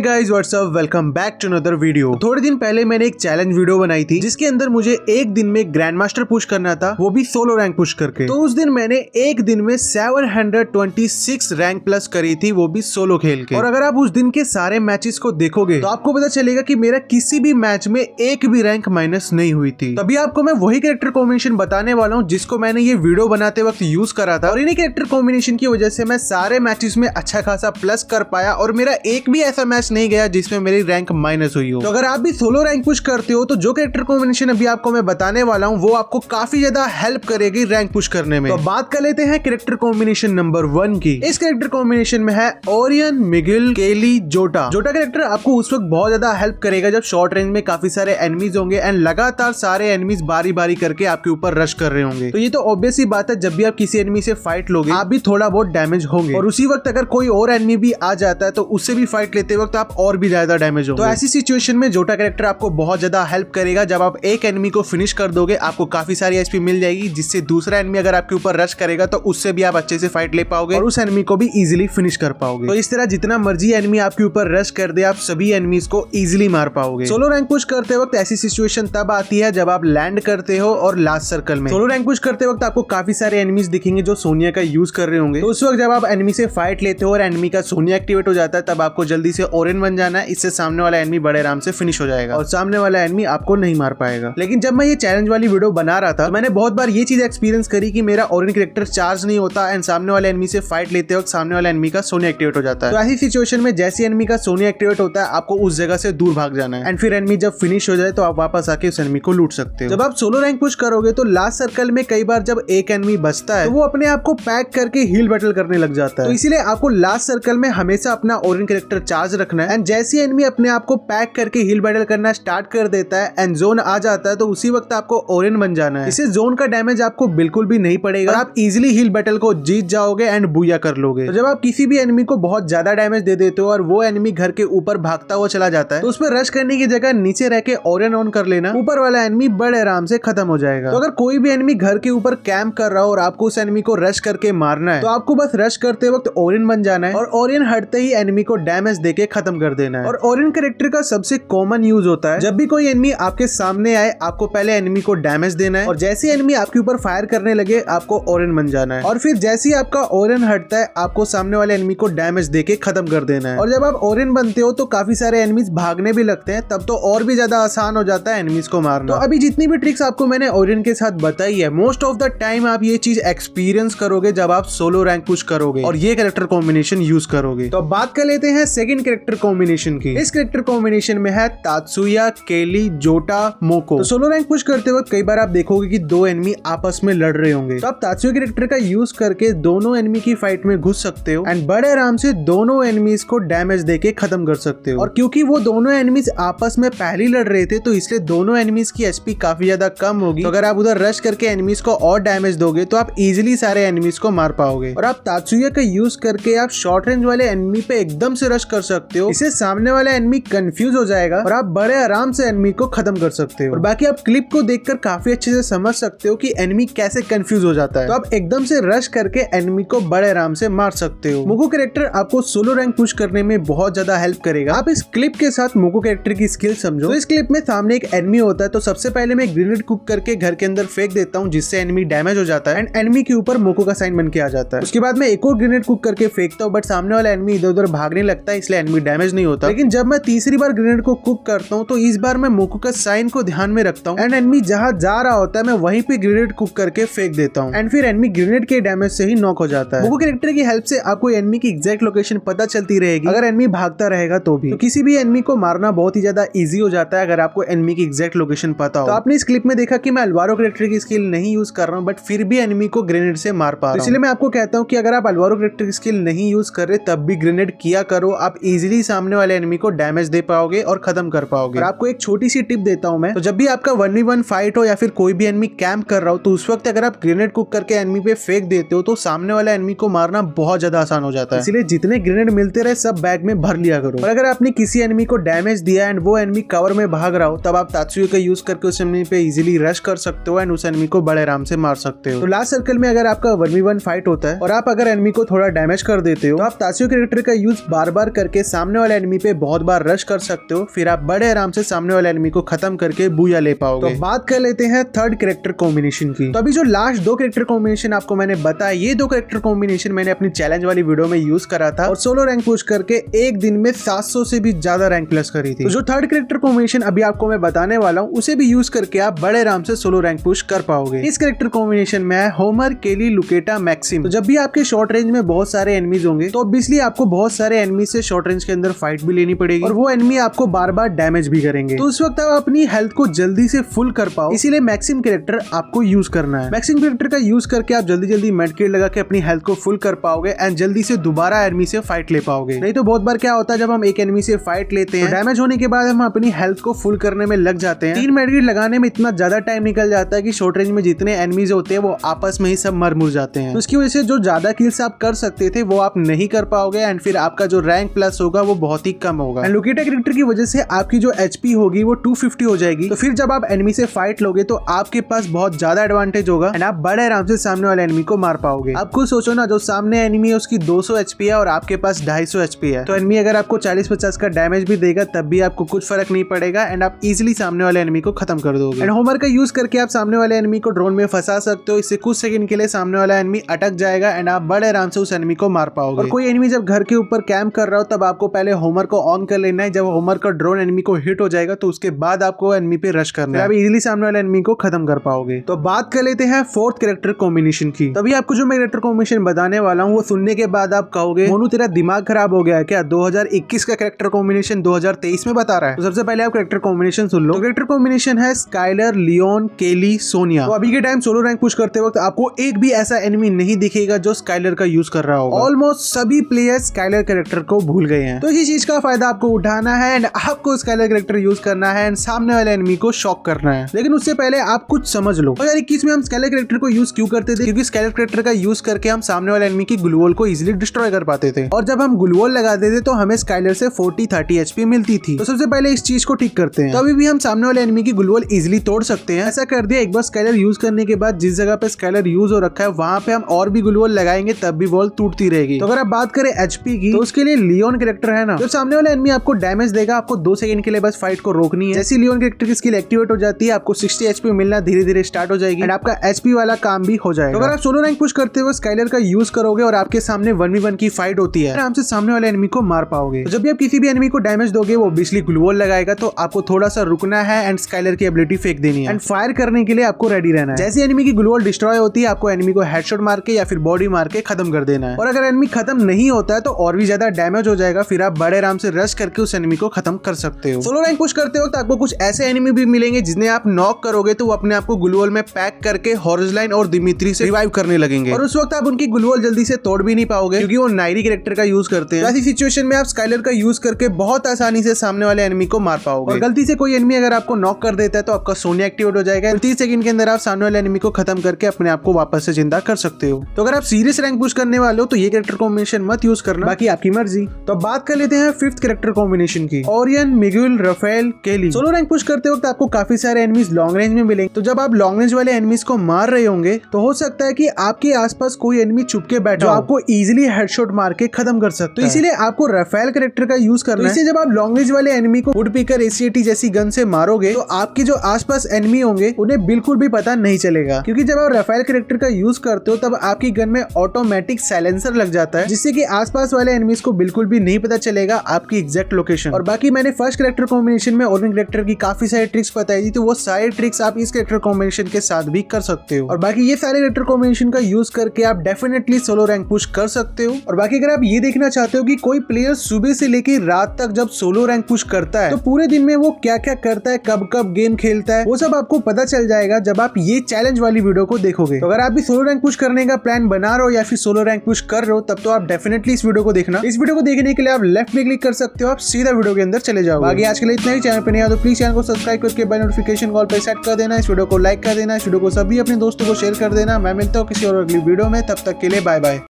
hey guys what's up welcome back to another video थोड़े दिन पहले मैंने एक चैलेंज वीडियो बनाई थी जिसके अंदर मुझे एक दिन में ग्रैंड मास्टर पुश करना था वो भी सोलो रैंक पुश करके तो उस दिन मैंने एक दिन में 726 रैंक प्लस करी थी वो भी सोलो खेल के और अगर आप उस दिन के सारे मैचेस को देखोगे तो आपको पता चलेगा की मेरा किसी भी मैच में एक भी रैंक माइनस नहीं हुई थी तभी आपको मैं वही करेक्टर कॉम्बिनेशन बताने वाला हूँ जिसको मैंने ये वीडियो बनाते वक्त यूज करा था और इन्हीं करेक्टर कॉम्बिनेशन की वजह से मैं सारे मैचेस में अच्छा खासा प्लस कर पाया और मेरा एक भी ऐसा मैच नहीं गया जिसमें मेरी रैंक माइनस हुई हो तो अगर आप भी सोलो रैंक पुश करते हो तो जो कैरेक्टर कॉम्बिनेशन अभी आपको मैं बताने वाला हूँ वो आपको काफी ज्यादा हेल्प करेगी रैंक पुश करने में तो बात कर लेते हैं कैरेक्टर कॉम्बिनेशन नंबर वन की इस कैरेक्टर कॉम्बिनेशन में है ओरियन मिगिल केली जोटा जोटा कैरेक्टर आपको उस वक्त बहुत ज्यादा हेल्प करेगा जब शॉर्ट रेंज में काफी सारे एनिमीज होंगे एंड लगातार सारे एनिमीज बारी बारी करके आपके ऊपर रश कर रहे होंगे तो ये तो ऑब्वियस ही बात है जब भी आप किसी एनिमी से फाइट लोगे आप भी थोड़ा बहुत डैमेज होंगे और उसी वक्त अगर कोई और एनिमी भी आ जाता है तो उससे भी फाइट लेते वक्त आप और भी ज्यादा डैमेज हो तो ऐसी सिचुएशन में जोटा कैरेक्टर आपको बहुत ज्यादा हेल्प करेगा जब आप एक एनमी को फिनिश कर दोगे आपको काफी सारी एचपी मिल जाएगी जिससे दूसरा एनमी अगर आपके ऊपर रश करेगा तो उससे भी आप अच्छे से फाइट ले पाओगे और उस एनमी को भी इजिली फिनिश कर पाओगे तो इस तरह जितना मर्जी एनमी आपके ऊपर रश कर दे आप सभी एनमीज को इजिली मार पाओगे सोलो रैंक पुश करते वक्त ऐसी सिचुएशन तब आती है जब आप लैंड करते हो और लास्ट सर्कल में सोलो रैंक पुश करते वक्त आपको काफी सारे एनमीज दिखेंगे जो सोनिया का यूज कर रहे होंगे तो उस वक्त जब आप एनमी से फाइट लेते हो और एनमी का सोनिया एक्टिवेट हो जाता है तब आपको जल्दी से और फॉरन बन जाना है इससे सामने वाला एनमी बड़े आराम से फिनिश हो जाएगा और सामने वाला एनमी आपको नहीं मार पाएगा लेकिन जब मैं ये चैलेंज वाली वीडियो बना रहा था तो मैंने बहुत बार ये चीज एक्सपीरियंस करी कि मेरा ऑरिन करेक्टर चार्ज नहीं होता एंड सामने वाले एनमी से फाइट लेते वक्त सामने वाले एनमी का सोनी एक्टिवेट हो जाता है तो ऐसी सिचुएशन में जैसे एनमी का सोनी एक्टिवेट होता है आपको उस जगह से दूर भाग जाना है एंड फिर एनमी जब फिनिश हो जाए तो आप वापस आके उस एनमी को लूट सकते हो जब आप सोलो रैंक पुश करोगे तो लास्ट सर्कल में कई बार जब एक एनमी बचता है तो वो अपने आप को पैक करके हिल बैटल करने लग जाता है तो इसीलिए आपको लास्ट सर्कल में हमेशा अपना ऑरिन करेक्टर चार्ज रखना करना है एंड जैसे एनमी अपने आप को पैक करके हिल बैटल करना स्टार्ट कर देता है एंड जोन आ जाता है तो उसी वक्त आपको ओरियन बन जाना है इससे जोन का डैमेज आपको बिल्कुल भी नहीं पड़ेगा आप इजिली हिल बैटल को जीत जाओगे एंड बुया कर लोगे तो जब आप किसी भी एनमी को बहुत ज्यादा डैमेज दे देते हो और वो एनमी घर के ऊपर भागता हुआ चला जाता है तो उस पर रश करने की जगह नीचे रह के ओरियन ऑन कर लेना ऊपर वाला एनमी बड़े आराम से खत्म हो जाएगा तो अगर कोई भी एनमी घर के ऊपर कैंप कर रहा हो और आपको उस एनमी को रश करके मारना है तो आपको बस रश करते वक्त ओरियन बन जाना है और ओरियन हटते ही एनमी को डैमेज देके खत्म खत्म कर देना है और ऑरेंज करेक्टर का सबसे कॉमन यूज होता है जब भी कोई एनमी आपके सामने आए आपको पहले एनमी को डैमेज देना है और जैसे एनमी आपके ऊपर फायर करने लगे आपको ऑरेंज बन जाना है और फिर जैसे ही आपका ऑरेंज हटता है आपको सामने वाले एनमी को डैमेज दे के खत्म कर देना है और जब आप ऑरेंज बनते हो तो काफी सारे एनिमीज भागने भी लगते हैं तब तो और भी ज्यादा आसान हो जाता है एनिमीज को मारना तो अभी जितनी भी ट्रिक्स आपको मैंने ऑरेंज के साथ बताई है मोस्ट ऑफ द टाइम आप ये चीज एक्सपीरियंस करोगे जब आप सोलो रैंक पुश करोगे और ये कैरेक्टर कॉम्बिनेशन यूज करोगे तो बात कर लेते हैं सेकंड कैरेक्टर कॉम्बिनेशन की इस करेक्टर कॉम्बिनेशन में है तात्सुया केली जोटा मोको तो सोलो रैंक पुश करते वक्त कई बार आप देखोगे कि दो एनमी आपस में लड़ रहे होंगे तो आप तात्सुया करेक्टर का यूज करके दोनों एनमी की फाइट में घुस सकते हो एंड बड़े आराम से दोनों एनमीज को डैमेज देके खत्म कर सकते हो और क्योंकि वो दोनों एनमीज आपस में पहले लड़ रहे थे तो इसलिए दोनों एनमीज की एसपी काफी ज्यादा कम होगी तो अगर आप उधर रश करके एनमीज को और डैमेज दोगे तो आप इजिली सारे एनमीज को मार पाओगे और आप तात्सुया का यूज करके आप शॉर्ट रेंज वाले एनमी पे एकदम से रश कर सकते हो इसे सामने वाला एनमी कंफ्यूज हो जाएगा और आप बड़े आराम से एनमी को खत्म कर सकते हो और बाकी आप क्लिप को देखकर काफी अच्छे से समझ सकते हो कि एनमी कैसे कंफ्यूज हो जाता है तो आप एकदम से रश करके एनमी को बड़े आराम से मार सकते हो मोको कैरेक्टर आपको सोलो रैंक पुश करने में बहुत ज्यादा हेल्प करेगा आप इस क्लिप के साथ मोको कैरेक्टर की स्किल समझो तो इस क्लिप में सामने एक एनमी होता है तो सबसे पहले मैं ग्रेनेड कुक करके घर के अंदर फेंक देता हूँ जिससे एनमी डैमेज हो जाता है एंड एनमी के ऊपर मोको का साइन बन के आ जाता है उसके बाद मैं एक और ग्रेनेड कुक करके फेंकता हूँ बट सामने वाला एनमी इधर उधर भागने लगता है इसलिए एनमी डैमेज नहीं होता लेकिन जब मैं तीसरी बार ग्रेनेड को कुक करता हूँ तो इस बार मैं मोकू का साइन को ध्यान में रखता हूँ एंड एनमी जहाँ जा रहा होता है मैं वहीं पे ग्रेनेड कुक करके फेंक देता हूँ एंड फिर एनमी ग्रेनेड के डैमेज से ही नॉक हो जाता है मोकू कैरेक्टर की हेल्प से आपको एनमी की एग्जैक्ट लोकेशन पता चलती रहेगी अगर एनमी भागता रहेगा तो भी तो किसी भी एनमी को मारना बहुत ही ज्यादा ईजी हो जाता है अगर आपको एनमी की एग्जैक्ट लोकेशन पता हो तो आपने इस क्लिप में देखा की मैं अलवारो कैरेक्टर की स्किल नहीं यूज कर रहा हूँ बट फिर भी एनमी को ग्रेनेड से मार पा तो इसलिए मैं आपको कहता हूँ की अगर आप अलवारो कैरेक्टर की स्किल नहीं यूज कर रहे तब भी ग्रेनेड किया करो आप इजिली ही सामने वाले एनिमी को डैमेज दे पाओगे और खत्म कर पाओगे और आपको एक छोटी सी टिप देता हूँ मैं तो जब भी आपका वन वी वन फाइट हो या फिर कोई भी एनमी कैंप कर रहा हो तो उस वक्त अगर आप ग्रेनेड कुक करके एनमी पे फेंक देते हो तो सामने वाले एनमी को मारना बहुत ज्यादा आसान हो जाता है इसलिए जितने ग्रेनेड मिलते रहे सब बैग में भर लिया करो और अगर आपने किसी एनमी को डैमेज दिया एंड वो एनमी कवर में भाग रहा हो तब आप तात्सुए का यूज करके उस एनमी पे इजिली रश कर सकते हो एंड उस एनमी को बड़े आराम से मार सकते हो तो लास्ट सर्कल में अगर आपका वन वी वन फाइट होता है और आप अगर एनमी को थोड़ा डैमेज कर देते हो तो आप तात्सुए कैरेक्टर का यूज बार बार करके सामने सामने वाले एनिमी पे बहुत बार रश कर सकते हो फिर आप बड़े आराम से सामने वाले एनिमी को खत्म करके बुया ले पाओगे तो बात कर लेते हैं थर्ड करेक्टर कॉम्बिनेशन की तो अभी जो लास्ट दो करेक्टर कॉम्बिनेशन आपको मैंने बताया ये दो करेक्टर कॉम्बिनेशन मैंने अपनी चैलेंज वाली वीडियो में यूज करा था और सोलो रैंक पुश करके एक दिन में सात से भी ज्यादा रैंक प्लस करी थी तो जो थर्ड करेक्टर कॉम्बिनेशन अभी आपको मैं बताने वाला हूँ उसे भी यूज करके आप बड़े आराम से सोलो रैंक पुश कर पाओगे इस करेक्टर कॉम्बिनेशन में है होमर केली लुकेटा मैक्सिम तो जब भी आपके शॉर्ट रेंज में बहुत सारे एनमीज होंगे तो ऑब्वियसली आपको बहुत सारे एनिमी से शॉर्ट रेंज के अंदर फाइट भी लेनी पड़ेगी और वो एनमी आपको बार बार डैमेज भी करेंगे तो उस वक्त आप अपनी हेल्थ को जल्दी से फुल कर पाओ इसीलिए मैक्सिम कैरेक्टर आपको यूज करना है मैक्सिम कैरेक्टर का यूज करके आप जल्दी जल्दी मेडकेट लगा के अपनी हेल्थ को फुल कर पाओगे एंड जल्दी से दोबारा एनमी से फाइट ले पाओगे नहीं तो बहुत बार क्या होता है जब हम एक एनमी से फाइट लेते हैं डैमेज तो होने के बाद हम अपनी हेल्थ को फुल करने में लग जाते हैं तीन मेडकेट लगाने में इतना ज्यादा टाइम निकल जाता है की शॉर्ट रेंज में जितने एनमीज होते हैं वो आपस में ही सब मर मुर जाते हैं तो उसकी वजह से जो ज्यादा किल्स आप कर सकते थे वो आप नहीं कर पाओगे एंड फिर आपका जो रैंक प्लस होगा वो बहुत ही कम होगा लोकेटा करेक्टर की वजह से आपकी जो एच होगी वो टू हो जाएगी तो फिर जब आप एनमी से फाइट लोगे तो आपके पास बहुत ज्यादा एडवांटेज होगा एंड आप बड़े आराम से सामने वाले एनमी को मार पाओगे आपको सोचो ना जो सामने एनमी है उसकी दो सौ है और आपके पास ढाई सौ है तो एनमी अगर आपको चालीस पचास का डैमेज भी देगा तब भी आपको कुछ फर्क नहीं पड़ेगा एंड आप इजिली सामने वाले एनमी को खत्म कर दोगे एंड होमर का यूज करके आप सामने वाले एनमी को ड्रोन में फंसा सकते हो इससे कुछ सेकंड के लिए सामने वाला एनमी अटक जाएगा एंड आप बड़े आराम से उस एनमी को मार पाओगे और कोई एनमी जब घर के ऊपर कैंप कर रहा हो तब आपको पहले होमर को ऑन कर लेना है जब होमर का ड्रोन एनमी को हिट हो जाएगा तो उसके बाद आपको एनमी पे रश करना है आप इजिली सामने वाले एनमी को खत्म कर पाओगे तो बात कर लेते हैं फोर्थ कैरेक्टर कॉम्बिनेशन की तभी आपको जो मैं कैरेक्टर कॉम्बिनेशन बताने वाला हूँ वो सुनने के बाद आप कहोगे मोनू तेरा दिमाग खराब हो गया है क्या 2021 का कैरेक्टर कॉम्बिनेशन 2023 में बता रहा है तो सबसे पहले आप कैरेक्टर कॉम्बिनेशन सुन लो तो कैरेक्टर कॉम्बिनेशन है स्काइलर लियोन केली सोनिया तो अभी के टाइम सोलो रैंक पुश करते वक्त आपको एक भी ऐसा एनिमी नहीं दिखेगा जो स्काइलर का यूज कर रहा हो ऑलमोस्ट सभी प्लेयर स्काइलर कैरेक्टर को भूल गए हैं तो दोनों ही चीज का फायदा आपको उठाना है एंड आपको स्काइलर करेक्टर यूज करना है एंड सामने वाले एनमी को शॉक करना है लेकिन उससे पहले आप कुछ समझ लो यार इक्कीस में हम स्काइलर करेक्टर को यूज क्यों करते थे क्योंकि स्कैलर करेक्टर का यूज करके हम सामने वाले एनमी की ग्लूवल को इजिली डिस्ट्रॉय कर पाते थे और जब हम ग्लूवल लगाते थे तो हमें स्काइलर से फोर्टी थर्टी एचपी मिलती थी तो सबसे पहले इस चीज को ठीक करते हैं तभी तो अभी भी हम सामने वाले एनमी की ग्लूवल इजिली तोड़ सकते हैं ऐसा कर दिया एक बार स्कैलर यूज करने के बाद जिस जगह पे स्कैलर यूज हो रखा है वहाँ पे हम और भी ग्लूवल लगाएंगे तब भी वॉल टूटती रहेगी तो अगर आप बात करें एचपी की तो उसके लिए लियोन करेक्टर है है ना जब सामने वाला एनमी आपको डैमेज देगा आपको दो सेकंड के लिए बस फाइट को रोकनी है जैसे लियोन क्रिकेटर की स्किल एक्टिवेट हो जाती है आपको सिक्सटी एचपी मिलना धीरे धीरे स्टार्ट हो जाएगी एंड आपका एचपी वाला काम भी हो जाएगा तो अगर आप सोलो रैंक पुश करते हुए स्काइलर का यूज करोगे और आपके सामने वन वी वन की फाइट होती है आराम से सामने वाले एनमी को मार पाओगे तो जब भी आप किसी भी एनमी को डैमेज दोगे वो बिजली ग्लूवल लगाएगा तो आपको थोड़ा सा रुकना है एंड स्काइलर की एबिलिटी फेंक देनी है एंड फायर करने के लिए आपको रेडी रहना है जैसे एनमी की ग्लूवल डिस्ट्रॉय होती है आपको एनमी को हेडशॉट मार के या फिर बॉडी मार के खत्म कर देना है और अगर एनमी खत्म नहीं होता है तो और भी ज्यादा डैमेज हो जाएगा फिर फिर आप बड़े आराम से रश करके उस एनिमी को खत्म कर सकते हो सोलो रैंक पुश करते वक्त आपको कुछ ऐसे एनिमी भी मिलेंगे जिन्हें आप नॉक करोगे तो वो अपने आप को ग्लूवल में पैक करके हॉर्जलाइन और दिमित्री से रिवाइव करने लगेंगे और उस वक्त आप उनकी गुलवल जल्दी से तोड़ भी नहीं पाओगे क्योंकि वो नायरी कैरेक्टर का यूज करते हैं तो ऐसी सिचुएशन में आप स्काइलर का यूज करके बहुत आसानी से सामने वाले एनिमी को मार पाओगे गलती से कोई एनिमी अगर आपको नॉक कर देता है तो आपका सोनिया एक्टिवेट हो जाएगा तीस सेकंड के अंदर आप सामने वाले एनिमी को खत्म करके अपने आप को वापस से जिंदा कर सकते हो तो अगर आप सीरियस रैंक पुश करने वाले हो तो ये कैरेक्टर कॉम्बिनेशन मत यूज करना बाकी आपकी मर्जी तो बात कर लेते हैं फिफ्थ करेक्टर कॉम्बिनेशन की Orion Miguel Rafael Kelly solo rank push करते वक्त आपको काफी सारे एनिमीज लॉन्ग रेंज में मिलेंगे तो जब आप लॉन्ग रेंज वाले एनिमीज को मार रहे होंगे तो हो सकता है की आपके आसपास कोई एनिमी छुपके बैठे आपको इजिली हेडशॉट मार के खत्म कर सकते तो इसीलिए आपको रफेल करेक्टर का यूज करना तो है जब आप लॉन्ग रेंज वाले एनिमी को वुड पीकर एसीटी जैसी गन से मारोगे तो आपके जो आसपास एनिमी होंगे उन्हें बिल्कुल भी पता नहीं चलेगा क्योंकि जब आप रफेल करेक्टर का यूज करते हो तब आपकी गन में ऑटोमेटिक साइलेंसर लग जाता है जिससे कि आसपास वाले एनिमीज को बिल्कुल भी नहीं पता पता चलेगा आपकी एग्जैक्ट लोकेशन और बाकी मैंने फर्स्ट करेक्टर कॉम्बिनेशन में ओर्विन करेक्टर की काफी सारी ट्रिक्स बताई थी तो वो सारे ट्रिक्स आप इस करेक्टर कॉम्बिनेशन के साथ भी कर सकते हो और बाकी ये सारे करेक्टर कॉम्बिनेशन का यूज करके आप डेफिनेटली सोलो रैंक पुश कर सकते हो और बाकी अगर आप ये देखना चाहते हो कि कोई प्लेयर सुबह से लेकर रात तक जब सोलो रैंक पुश करता है तो पूरे दिन में वो क्या क्या करता है कब कब गेम खेलता है वो सब आपको पता चल जाएगा जब आप ये चैलेंज वाली वीडियो को देखोगे तो अगर आप भी सोलो रैंक पुश करने का प्लान बना रहे हो या फिर सोलो रैंक पुश कर रहे हो तब तो आप डेफिनेटली इस वीडियो को देखना इस वीडियो को देखने के लिए आप लेफ्ट में क्लिक कर सकते हो आप सीधा वीडियो के अंदर चले जाओ आगे आज के लिए इतना ही चैनल पर नहीं आ तो प्लीज चैनल को सब्सक्राइब करके बेल नोटिफिकेशन कॉल पर सेट कर देना इस वीडियो को लाइक कर देना इस वीडियो को सभी अपने दोस्तों को शेयर कर देना मैं मिलता हूँ किसी और अगली वीडियो में तब तक के लिए बाय बाय